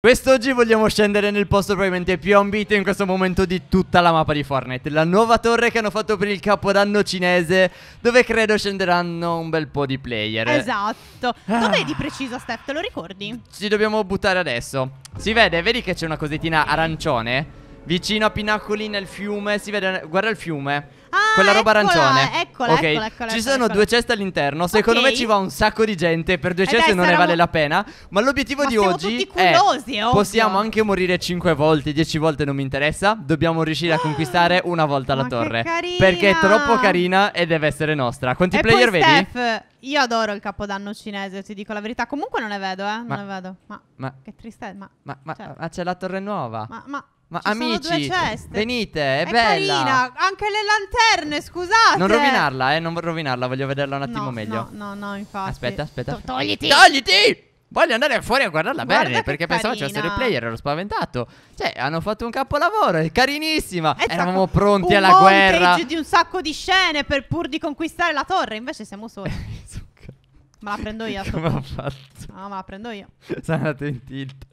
Quest'oggi vogliamo scendere nel posto probabilmente più ambito in questo momento di tutta la mappa di Fortnite La nuova torre che hanno fatto per il capodanno cinese Dove credo scenderanno un bel po' di player Esatto ah. Dov'è di preciso Steph? Te lo ricordi? Ci dobbiamo buttare adesso Si vede, vedi che c'è una cosettina arancione? Vicino a Pinacoli nel fiume Si vede, guarda il fiume Ah, quella roba eccola, arancione. Eccola, okay. eccola, eccola, Ci eccola, sono due ceste all'interno. Secondo okay. me ci va un sacco di gente. Per due eh ceste non saremo... ne vale la pena. Ma l'obiettivo ma di oggi curiosi, è, è possiamo anche morire 5 volte, 10 volte non mi interessa. Dobbiamo riuscire a conquistare una volta la torre. Perché è troppo carina e deve essere nostra. Quanti e player vedi? Steph, io adoro il capodanno cinese, ti dico la verità. Comunque non ne vedo, eh. Non ne vedo. Ma, ma che tristezza. ma, ma, cioè. ma c'è la torre nuova. Ma, ma ma Ci amici, venite, è, è bella. Carina. Anche le lanterne, scusate. Non rovinarla, eh, non rovinarla, voglio vederla un attimo no, meglio. No, no, no, infatti. Aspetta, aspetta. To togliti! Togliti! Voglio andare fuori a guardarla Guarda bene perché pensavo c'era il player, ero spaventato. Cioè, hanno fatto un capolavoro, è carinissima. È Eravamo pronti alla guerra. di un sacco di scene per pur di conquistare la torre, invece siamo soli. Ma la prendo io. Come ho fatto? No, ma la prendo io. Sono andato in tilt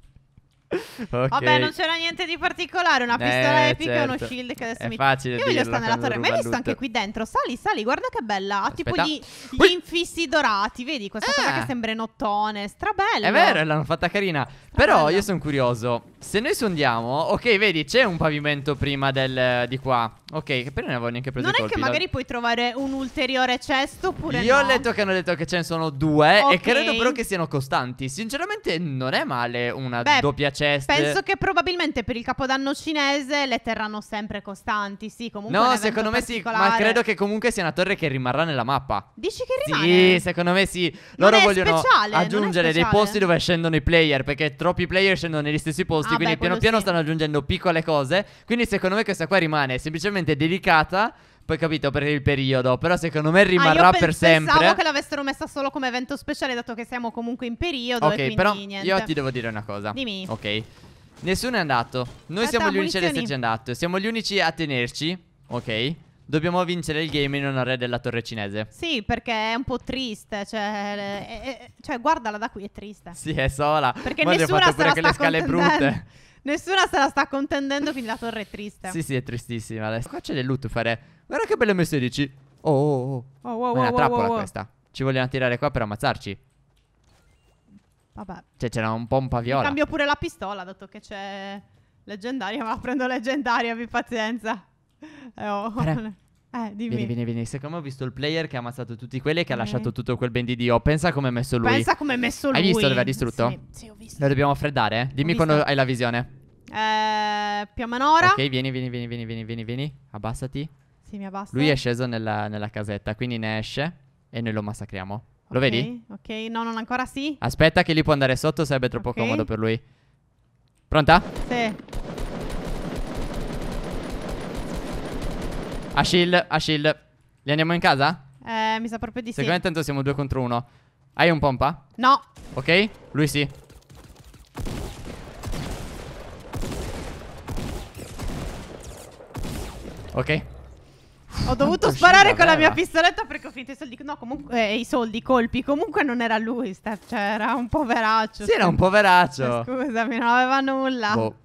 okay. Vabbè, non c'era niente di particolare. Una eh, pistola eh, epica certo. e uno certo. shield che adesso È mi. Facile Io voglio stare nella torre. Ma hai visto anche qui dentro? Sali, sali, guarda che bella. Ha Aspetta. tipo gli, gli, infissi dorati. Vedi questa eh. cosa ah. che sembra in ottone. Strabella. È vero, l'hanno fatta carina. Però io sono curioso. Se noi sondiamo, ok, vedi, c'è un pavimento prima del, di qua. Ok, che poi non ne avevo neanche preso Non è che magari puoi trovare un ulteriore cesto oppure Io no. ho letto che hanno detto che ce ne sono due okay. e credo però che siano costanti. Sinceramente non è male una Beh, doppia cesta chest. Penso che probabilmente per il capodanno cinese le terranno sempre costanti. Sì, comunque. No, secondo me sì. Ma credo che comunque sia una torre che rimarrà nella mappa. Dici che rimane? Sì, secondo me sì. Loro vogliono speciale, aggiungere dei posti dove scendono i player. Perché troppi player scendono negli stessi posti. Ah, quindi beh, piano piano sì. stanno aggiungendo piccole cose. Quindi secondo me questa qua rimane semplicemente dedicata. Poi capito per il periodo, però secondo me ah, rimarrà ah, per, per sempre. Pensavo che l'avessero messa solo come evento speciale, dato che siamo comunque in periodo. Ok, però niente. io ti devo dire una cosa. Dimmi. Ok. Nessuno è andato. Noi Aspetta, siamo gli unici ad esserci andato. Siamo gli unici a tenerci. Ok. Dobbiamo vincere il game in onore della torre cinese. Sì, perché è un po' triste. Cioè, è, è, eh, eh, cioè guardala da qui, è triste. Sì, è sola. Perché Ma nessuno ha pure le scale brutte. Nessuna se la sta contendendo, quindi la torre è triste. Sì, sì, è tristissima. qua c'è del loot fare. Guarda che bello M16. Oh, oh, oh. oh, oh, oh è una trappola questa. Ci vogliono tirare qua per ammazzarci. Vabbè. Cioè, c'era un pompa viola. Mi cambio pure la pistola, dato che c'è leggendaria, ma prendo leggendaria, Vi pazienza. Eh, oh. eh, dimmi. Vieni, vieni, vieni. Secondo me ho visto il player che ha ammazzato tutti quelli e che eh. ha mm. lasciato tutto quel ben di Dio. Pensa come è messo lui. Pensa come è messo lui. Hai visto dove ha distrutto? Sì, sì, ho visto. Lo dobbiamo freddare? Dimmi quando hai la visione. Eh, più o meno ora. Ok, vieni, vieni, vieni, vieni, vieni, vieni. Abbassati. Sì, mi abbassa. Lui è sceso nella, nella casetta, quindi ne esce e noi lo massacriamo. Lo vedi? Ok, no, non ancora sì. Aspetta che lì può andare sotto, sarebbe troppo Ok. comodo per lui. Pronta? Sì. A shield, a shield. Li andiamo in casa? Eh, mi sa proprio di sì. Secondo me tanto siamo due contro uno. Hai un pompa? No. Ok? Lui sì. Ok. Ho dovuto sparare con la mia pistoletta perché ho finito i soldi. No, comunque eh, i soldi, i colpi. Comunque non era lui, Steph. Cioè, era un poveraccio. Sì, era un poveraccio. Scusami, non aveva nulla. Boh.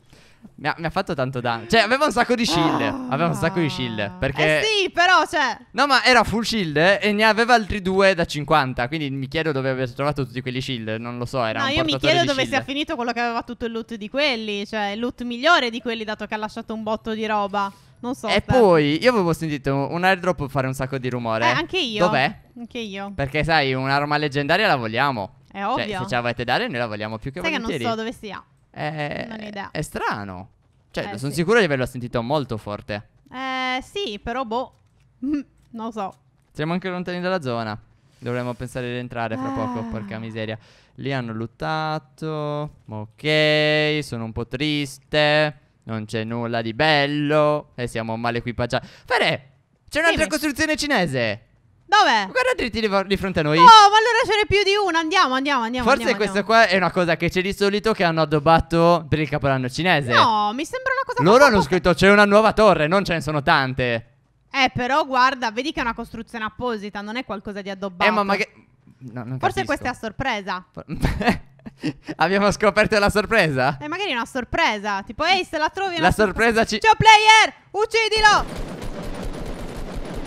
Mi ha, mi ha, fatto tanto danno. Cioè, aveva un sacco di shield. Ah, aveva un sacco di shield. Perché. Eh sì, però, cioè. No, ma era full shield e ne aveva altri due da 50. Quindi mi chiedo dove avesse trovato tutti quelli shield. Non lo so. Era no, un io mi chiedo dove shield. sia finito quello che aveva tutto il loot di quelli. Cioè, il loot migliore di quelli, dato che ha lasciato un botto di roba. Non so. E per... Cioè. poi io avevo sentito un airdrop fare un sacco di rumore. Eh, anche io. Dov'è? Anche io. Perché sai, un'arma leggendaria la vogliamo. È ovvio. Cioè, se ce la volete dare, noi la vogliamo più che mai. Sai volentieri. che non so dove sia. È... Eh, non ho idea. È strano. Cioè, eh, sono sì. sicuro di averlo sentito molto forte. Eh, sì, però boh. non so. Siamo anche lontani dalla zona. Dovremmo pensare di rientrare fra poco, ah. porca miseria. Lì hanno luttato. Ok, sono un po' triste. Non c'è nulla di bello. E siamo mal equipaggiati. Fare, c'è un'altra Dimmi. costruzione cinese. Dov'è? Guarda dritti di, fronte a noi. Oh, ma allora ce n'è più di una. Andiamo, andiamo, andiamo. Forse andiamo, questa andiamo. qua è una cosa che c'è di solito che hanno addobbato per il capolanno cinese. No, mi sembra una cosa. Loro hanno scritto c'è una nuova torre, non ce ne sono tante. Eh, però guarda, vedi che è una costruzione apposita, non è qualcosa di addobbato. Eh, ma magari. No, Forse capisco. questa è a sorpresa. Abbiamo scoperto la sorpresa? E eh, magari una sorpresa. Tipo, ehi, se la trovi. La sorpresa, sorpresa ci. Ciao, player! Uccidilo!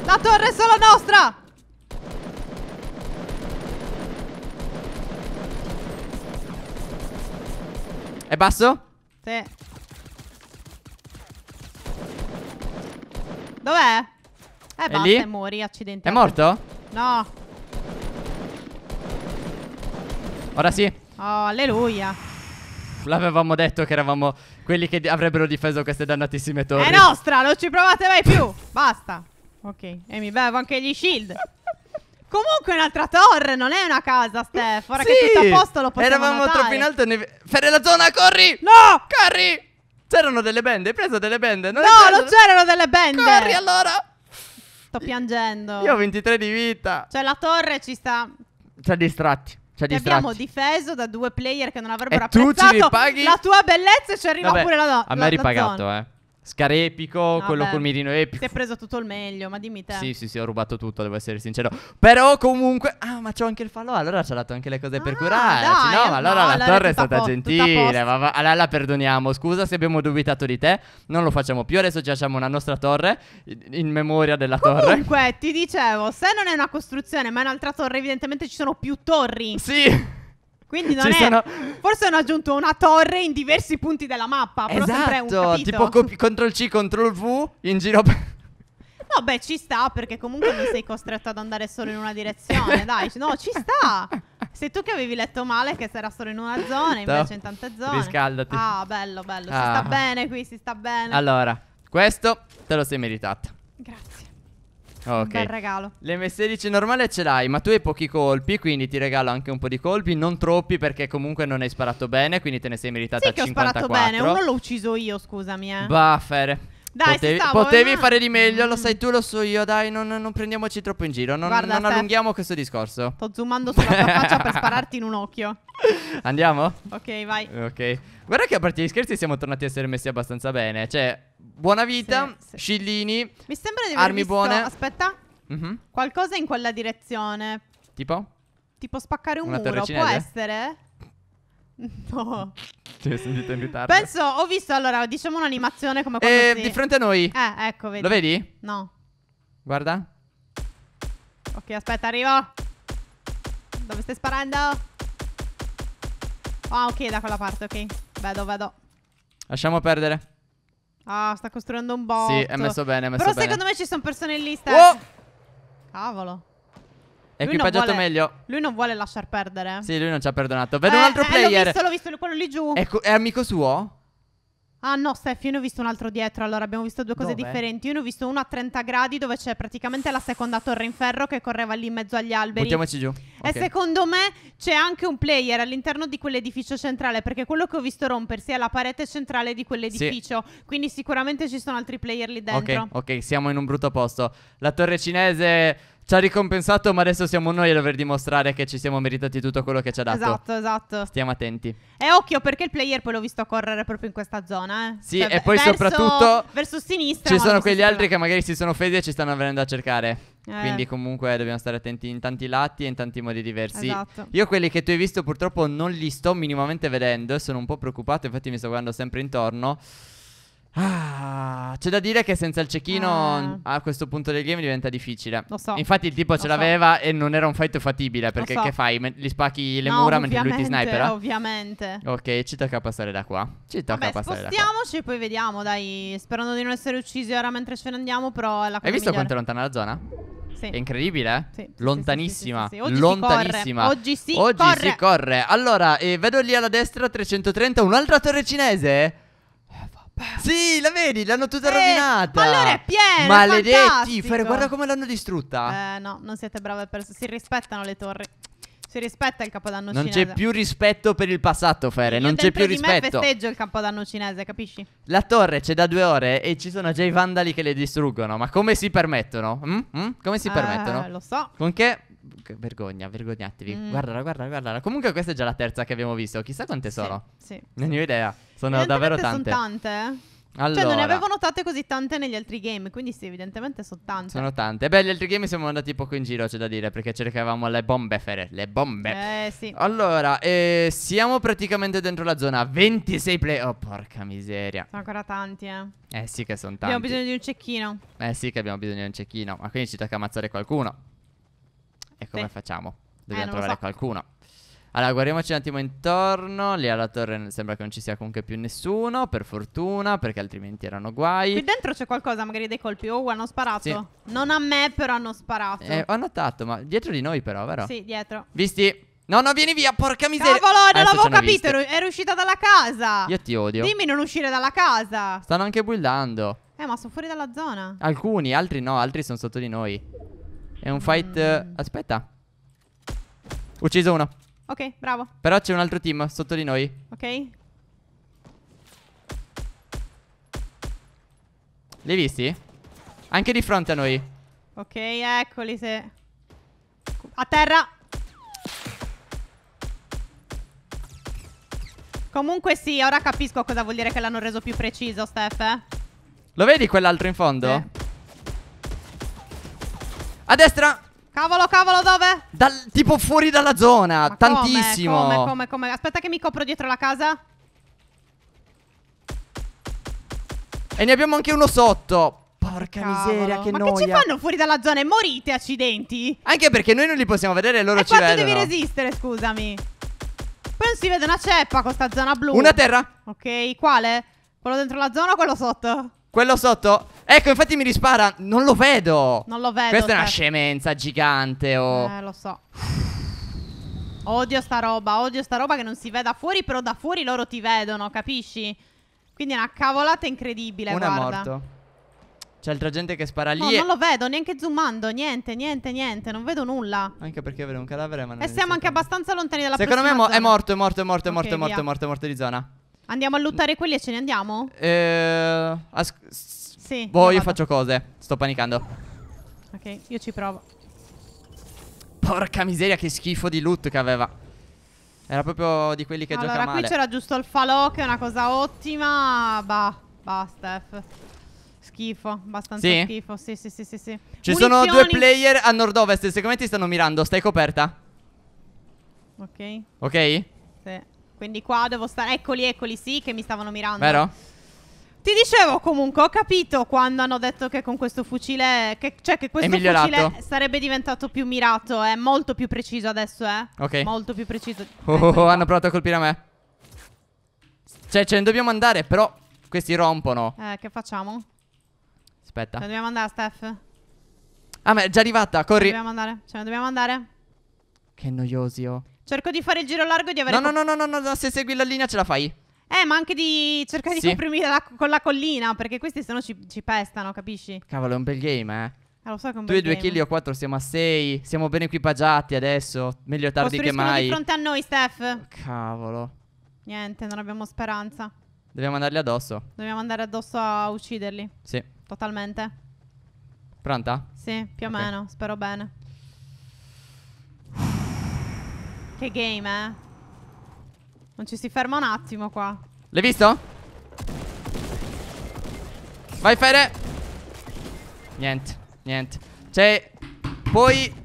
La torre è solo nostra! È basso? Sì. Dov'è? Eh, è basso lì? e muori, accidenti. È morto? No. Ora sì. Oh, alleluia. L'avevamo detto che eravamo quelli che avrebbero difeso queste dannatissime torri. È nostra, non ci provate mai più. Basta. Ok, e mi bevo anche gli shield. Comunque è un'altra torre, non è una casa, Steph. Ora sì, che tutto a posto lo possiamo Eravamo notare. troppo in alto e ne... Ferre la zona, corri! No! Corri! C'erano delle bende, hai preso delle bende? Non no, non c'erano delle bende! Corri allora! Sto piangendo. Io ho 23 di vita. Cioè la torre ci sta... Ci ha distratti. Cioè, abbiamo difeso da due player che non avrebbero e apprezzato tu ci ripaghi? la tua bellezza e ci arriva Vabbè, pure la no. A me è ripagato, eh. Scarepico, ah quello beh, col mirino epico. Eh, si è preso tutto il meglio, ma dimmi te. Sì, sì, sì, ho rubato tutto, devo essere sincero. Però comunque... Ah, ma c'ho anche il fallo. Allora ci ha dato anche le cose ah, per curare. Dai, no, ma allora no, la torre è stata gentile. Ma, ma, allora la perdoniamo. Scusa se abbiamo dubitato di te. Non lo facciamo più. Adesso ci facciamo una nostra torre in memoria della comunque, torre. Comunque, ti dicevo, se non è una costruzione, ma è un'altra torre, evidentemente ci sono più torri. Sì. Quindi non è. Sono... Forse hanno aggiunto una torre in diversi punti della mappa. Però esatto, un, tipo co- CTRL C, CTRL V in giro per. beh, ci sta perché comunque non sei costretto ad andare solo in una direzione, dai. No, ci sta. Sei tu che avevi letto male che sarà solo in una zona, invece in tante zone. Riscaldati. Ah, bello, bello. Si sta ah. bene qui, si sta bene. Allora, questo te lo sei meritato. Grazie. Ok. Bel regalo. L'M16 normale ce l'hai, ma tu hai pochi colpi, quindi ti regalo anche un po' di colpi, non troppi perché comunque non hai sparato bene, quindi te ne sei meritata sì 54. Sì che ho sparato bene, uno l'ho ucciso io, scusami eh. Buffer. Dai, potevi, stavo, potevi eh. fare di meglio, lo sai mm. tu, lo so io. Dai, non, non prendiamoci troppo in giro. Non, Guarda, non allunghiamo questo discorso. Sto zoomando sulla tua faccia per spararti in un occhio. Andiamo? Ok, vai. Ok. Guarda che a parte gli scherzi siamo tornati a essere messi abbastanza bene. Cioè, buona vita, sì, sì. scillini. Mi sembra di aver armi visto, buone. Aspetta. Mm -hmm. Qualcosa in quella direzione. Tipo? Tipo spaccare un Una muro, può essere? No. Cioè, sentite in ritardo. Penso, ho visto, allora, diciamo un'animazione come eh, quando Eh, si- di fronte a noi. Eh, ecco, vedi. Lo vedi? No. Guarda. Ok, aspetta, arrivo. Dove stai sparando? Ah, ok, da quella parte, ok. Vedo, vedo. Lasciamo perdere. Ah, sta costruendo un bot. Sì, è messo bene, è messo Però bene. secondo me ci sono persone in lista. Oh! Cavolo. È equipaggiato vuole, meglio. Lui non vuole lasciar perdere. Sì, lui non ci ha perdonato. Vedo eh, un altro eh, eh player. L'ho visto, l'ho visto quello lì giù. È, è amico suo? Ah no, Steph, io ne ho visto un altro dietro. Allora abbiamo visto due cose dove? differenti. Io ne ho visto uno a 30 gradi dove c'è praticamente la seconda torre in ferro che correva lì in mezzo agli alberi. Buttiamoci giù. E okay. secondo me c'è anche un player all'interno di quell'edificio centrale perché quello che ho visto rompersi è la parete centrale di quell'edificio. Sì. Quindi sicuramente ci sono altri player lì dentro. Ok, ok, siamo in un brutto posto. La torre cinese ci ha ricompensato, ma adesso siamo noi a dover dimostrare che ci siamo meritati tutto quello che ci ha dato. Esatto, esatto. Stiamo attenti. E occhio perché il player poi l'ho visto correre proprio in questa zona. Eh. Sì, cioè, e poi verso, soprattutto verso sinistra. Ci sono quegli altri che magari si sono fedi e ci stanno venendo a cercare. Eh. Quindi comunque dobbiamo stare attenti in tanti lati e in tanti modi diversi. Esatto. Io quelli che tu hai visto purtroppo non li sto minimamente vedendo, e sono un po' preoccupato, infatti mi sto guardando sempre intorno. Ah, c'è da dire che senza il cecchino ah. a questo punto del game diventa difficile. Lo so. Infatti il tipo ce Lo l'aveva so. e non era un fight fattibile perché so. che fai? gli spacchi le no, mura mentre lui ti snipera? Ovviamente. Ok, ci tocca passare da qua. Ci tocca Vabbè, passare da qua. Spostiamoci e poi vediamo, dai, sperando di non essere uccisi ora mentre ce ne andiamo, però è la cosa Hai visto migliore. quanto è lontana la zona? Sì. È incredibile, eh? Sì, lontanissima, sì, sì, Oggi lontanissima. Si Oggi, si, Oggi corre. si corre. Allora, eh, vedo lì alla destra 330 un'altra torre cinese. Sì, la vedi? L'hanno tutta eh, rovinata. Ma allora è pieno. Maledetti. Fare, guarda come l'hanno distrutta. Eh, no, non siete brave persone. Si rispettano le torri. Si rispetta il capodanno non cinese. Non c'è più rispetto per il passato, Fere. Io non c'è più rispetto. Io festeggio il capodanno cinese, capisci? La torre c'è da due ore e ci sono già i vandali che le distruggono. Ma come si permettono? Mm? Mm? Come si eh, permettono? Lo so. Con che vergogna, vergognatevi. Mm. Guardala, guardala, guardala. Comunque questa è già la terza che abbiamo visto. Chissà quante sì, sono. Sì. Non ne ho idea. Sono davvero tante. Sono tante? Allora, eh. cioè, non ne avevo notate così tante negli altri game, quindi sì, evidentemente sono tante. Sono tante. Beh, gli altri game siamo andati poco in giro, c'è da dire, perché cercavamo le bombe, Fere, le bombe. Eh, sì. Allora, eh, siamo praticamente dentro la zona, 26 play... Oh, porca miseria. Sono ancora tanti, eh. Eh sì che sono tanti. Abbiamo bisogno di un cecchino. Eh sì che abbiamo bisogno di un cecchino, ma quindi ci tocca ammazzare qualcuno. E come sì. facciamo? Eh, Dobbiamo eh, trovare so. qualcuno. Allora, guardiamoci un attimo intorno. Lì alla torre sembra che non ci sia comunque più nessuno, per fortuna, perché altrimenti erano guai. Qui dentro c'è qualcosa, magari dei colpi. Oh, hanno sparato. Sì. Non a me, però hanno sparato. Eh, ho notato, ma dietro di noi, però, vero? Sì, dietro. Visti. No, no, vieni via, porca miseria. Cavolo, non l'avevo capito, viste. ero uscita dalla casa. Io ti odio. Dimmi non uscire dalla casa. Stanno anche buildando. Eh, ma sono fuori dalla zona. Alcuni, altri no, altri sono sotto di noi. È un fight... Mm. Aspetta. Ucciso uno. Ok, bravo. Però c'è un altro team sotto di noi. Ok. Li hai visti? Anche di fronte a noi. Ok, eccoli se... A terra! Comunque sì, ora capisco cosa vuol dire che l'hanno reso più preciso, Steph, eh? Lo vedi quell'altro in fondo? Sì. A destra! Cavolo, cavolo, dove? Dal, tipo fuori dalla zona, Ma tantissimo. Come, come, come? Aspetta che mi copro dietro la casa. E ne abbiamo anche uno sotto. Porca Cavolo. miseria, che Ma noia. Ma che ci fanno fuori dalla zona e morite, accidenti? Anche perché noi non li possiamo vedere e loro e ci vedono. Ma devi resistere, scusami? Poi non si vede una ceppa con sta zona blu. Una terra. Ok, quale? Quello dentro la zona o quello sotto? Quello sotto. Ecco, infatti mi rispara. Non lo vedo. Non lo vedo. Questa è una certo. scemenza gigante. Oh. Eh, lo so. Odio sta roba, odio sta roba che non si vede da fuori, però da fuori loro ti vedono, capisci? Quindi è una cavolata incredibile, Uno guarda. morto. C'è altra gente che spara lì No, e... non lo vedo, neanche zoomando, niente, niente, niente, non vedo nulla Anche perché vedo un cadavere ma non E siamo anche abbastanza lontani dalla Secondo me è, mo è, morto, è morto, è morto, è morto, okay, è morto, è morto, è morto di zona Andiamo a lottare quelli e ce ne andiamo? Eh, sì. Boh, io, io faccio cose. Sto panicando. Ok, io ci provo. Porca miseria, che schifo di loot che aveva. Era proprio di quelli che allora, gioca male. Allora, qui c'era giusto il falò, che è una cosa ottima. Bah, basta, F. Schifo, abbastanza sì? schifo. Sì, sì, sì, sì, sì. Ci Munizioni. sono due player a nord-ovest. Secondo me ti stanno mirando. Stai coperta. Ok. Ok? Sì. Quindi qua devo stare... Eccoli, eccoli, sì, che mi stavano mirando. Vero? Ti dicevo comunque, ho capito quando hanno detto che con questo fucile... Che, cioè che questo fucile sarebbe diventato più mirato, è molto più preciso adesso, eh. Ok. Molto più preciso. Oh, oh, oh ecco. hanno provato a colpire a me. Cioè, ce ne dobbiamo andare, però questi rompono. Eh, che facciamo? Aspetta. Ce ne dobbiamo andare, Steph. Ah, ma è già arrivata, corri. Ce ne dobbiamo andare, ce ne dobbiamo andare. Che noiosio. Oh. Cerco di fare il giro largo e di avere. No, no, no, no, no, se segui la linea ce la fai. Eh, ma anche di cercare di comprimere con la collina, perché questi sennò ci, ci pestano, capisci? Cavolo, è un bel game, eh. Ah, lo so che è un bel tu hai due kill, o quattro, siamo a sei. Siamo ben equipaggiati adesso. Meglio tardi che mai. Ma di fronte a noi, Steph. Cavolo. Niente, non abbiamo speranza. Dobbiamo andarli addosso. Dobbiamo andare addosso a ucciderli. Sì. Totalmente. Pronta? Sì, più o okay. meno. Spero bene. che game, eh. Non ci si ferma un attimo qua. L'hai visto? Vai, Fede. Niente, niente. Cioè, poi...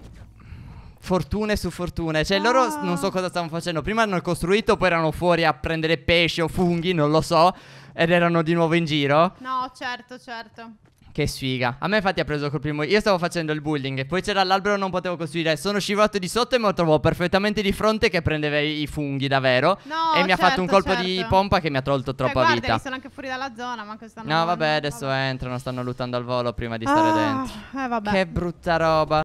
Fortune su fortune. Cioè, ah. loro non so ah. cosa stavano facendo. Prima hanno costruito, poi erano fuori a prendere pesce o funghi, non lo so. Ed erano di nuovo in giro. No, certo, certo. Che sfiga. A me infatti ha preso col primo... Io stavo facendo il bullying e poi c'era l'albero non potevo costruire. Sono scivolato di sotto e me mi trovavo perfettamente di fronte che prendeva i funghi davvero. No, e mi ha fatto un certo, colpo certo. di pompa che mi ha tolto troppa eh, guarda, vita. sono anche fuori dalla zona, ma questa No, vabbè, adesso vabbè. entrano, stanno lottando al volo prima di stare ah, dentro. Eh, vabbè. Che brutta roba.